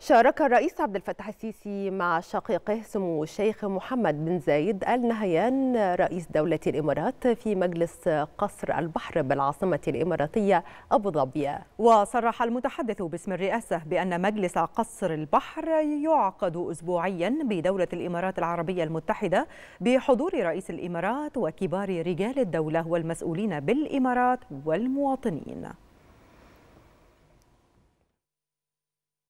شارك الرئيس عبد الفتاح السيسي مع شقيقه سمو الشيخ محمد بن زايد ال نهيان رئيس دولة الإمارات في مجلس قصر البحر بالعاصمة الإماراتية أبو ظبي وصرح المتحدث باسم الرئاسة بأن مجلس قصر البحر يعقد أسبوعيا بدولة الإمارات العربية المتحدة بحضور رئيس الإمارات وكبار رجال الدولة والمسؤولين بالإمارات والمواطنين